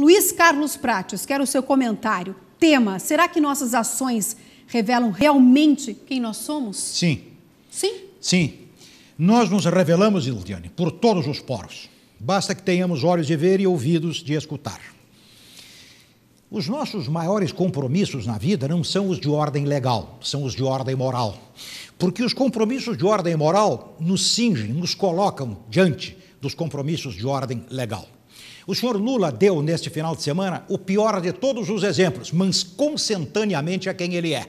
Luiz Carlos Prates, quero o seu comentário. Tema: será que nossas ações revelam realmente quem nós somos? Sim. Sim? Sim. Nós nos revelamos, Ildiane, por todos os poros. Basta que tenhamos olhos de ver e ouvidos de escutar. Os nossos maiores compromissos na vida não são os de ordem legal, são os de ordem moral. Porque os compromissos de ordem moral nos cingem, nos colocam diante dos compromissos de ordem legal. O senhor Lula deu, neste final de semana, o pior de todos os exemplos, mas consentaneamente a quem ele é.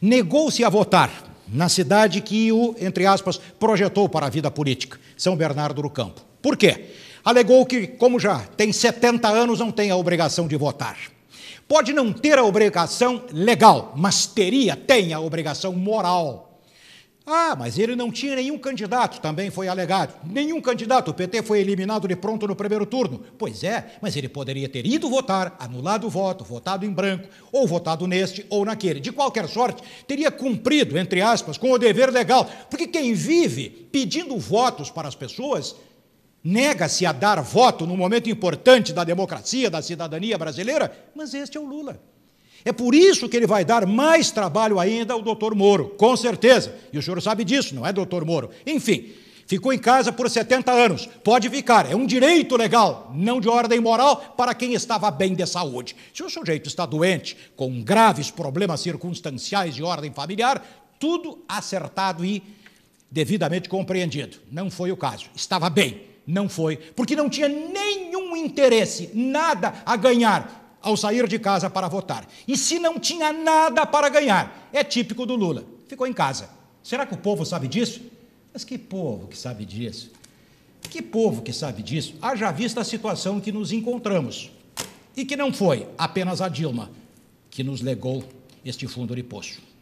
Negou-se a votar na cidade que o, entre aspas, projetou para a vida política, São Bernardo do Campo. Por quê? Alegou que, como já tem 70 anos, não tem a obrigação de votar. Pode não ter a obrigação legal, mas teria, tem a obrigação moral ah, mas ele não tinha nenhum candidato, também foi alegado. Nenhum candidato, o PT foi eliminado de pronto no primeiro turno. Pois é, mas ele poderia ter ido votar, anulado o voto, votado em branco, ou votado neste ou naquele. De qualquer sorte, teria cumprido, entre aspas, com o dever legal. Porque quem vive pedindo votos para as pessoas nega-se a dar voto no momento importante da democracia, da cidadania brasileira, mas este é o Lula. É por isso que ele vai dar mais trabalho ainda ao doutor Moro, com certeza. E o senhor sabe disso, não é, doutor Moro? Enfim, ficou em casa por 70 anos. Pode ficar, é um direito legal, não de ordem moral, para quem estava bem de saúde. Se o sujeito está doente, com graves problemas circunstanciais de ordem familiar, tudo acertado e devidamente compreendido. Não foi o caso. Estava bem. Não foi, porque não tinha nenhum interesse, nada a ganhar ao sair de casa para votar. E se não tinha nada para ganhar, é típico do Lula. Ficou em casa. Será que o povo sabe disso? Mas que povo que sabe disso? Que povo que sabe disso? Haja vista a situação que nos encontramos. E que não foi apenas a Dilma que nos legou este fundo de poço.